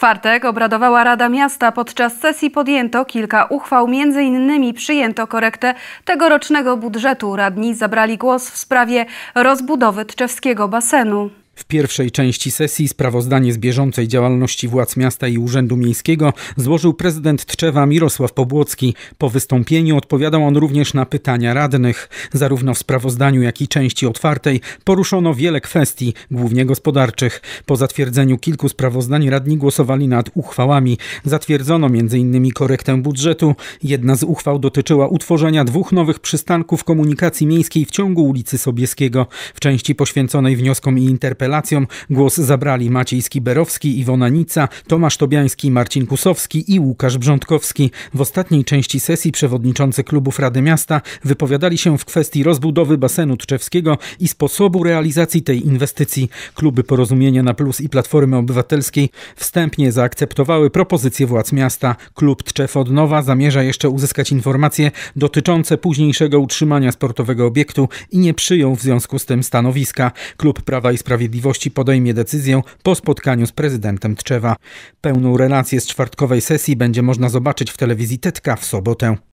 czwartek obradowała Rada Miasta. Podczas sesji podjęto kilka uchwał, między innymi przyjęto korektę tegorocznego budżetu. Radni zabrali głos w sprawie rozbudowy Tczewskiego basenu. W pierwszej części sesji sprawozdanie z bieżącej działalności władz miasta i Urzędu Miejskiego złożył prezydent Tczewa Mirosław Pobłocki. Po wystąpieniu odpowiadał on również na pytania radnych. Zarówno w sprawozdaniu, jak i części otwartej poruszono wiele kwestii, głównie gospodarczych. Po zatwierdzeniu kilku sprawozdań radni głosowali nad uchwałami. Zatwierdzono m.in. korektę budżetu. Jedna z uchwał dotyczyła utworzenia dwóch nowych przystanków komunikacji miejskiej w ciągu ulicy Sobieskiego. W części poświęconej wnioskom i interpelacjom relacjom głos zabrali Maciej Skiberowski, Iwona Nica, Tomasz Tobiański, Marcin Kusowski i Łukasz Brządkowski. W ostatniej części sesji przewodniczący klubów Rady Miasta wypowiadali się w kwestii rozbudowy basenu Tczewskiego i sposobu realizacji tej inwestycji. Kluby Porozumienia na Plus i Platformy Obywatelskiej wstępnie zaakceptowały propozycję władz miasta. Klub Tczew od nowa zamierza jeszcze uzyskać informacje dotyczące późniejszego utrzymania sportowego obiektu i nie przyjął w związku z tym stanowiska. Klub Prawa i Sprawiedliwości Sprawiedliwości podejmie decyzję po spotkaniu z prezydentem Tczewa. Pełną relację z czwartkowej sesji będzie można zobaczyć w telewizji Tetka w sobotę.